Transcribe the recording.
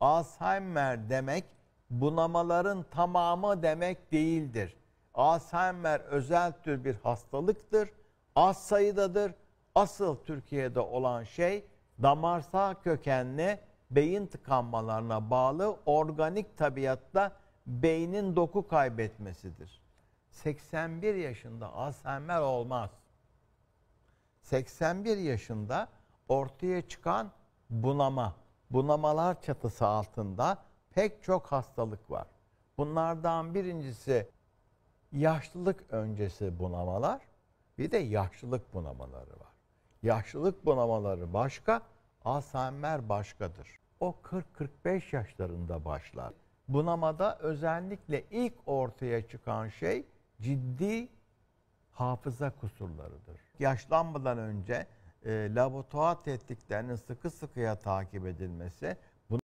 Alzheimer demek bunamaların tamamı demek değildir. Alzheimer özel tür bir hastalıktır. Az sayıdadır. Asıl Türkiye'de olan şey damarsal kökenli beyin tıkanmalarına bağlı organik tabiatta beynin doku kaybetmesidir. 81 yaşında Alzheimer olmaz. 81 yaşında ortaya çıkan bunama bunamalar çatısı altında pek çok hastalık var. Bunlardan birincisi yaşlılık öncesi bunamalar, bir de yaşlılık bunamaları var. Yaşlılık bunamaları başka, Alzheimer başkadır. O 40-45 yaşlarında başlar. Bunamada özellikle ilk ortaya çıkan şey ciddi hafıza kusurlarıdır. Yaşlanmadan önce e, laboratuvar tetkiklerinin sıkı sıkıya takip edilmesi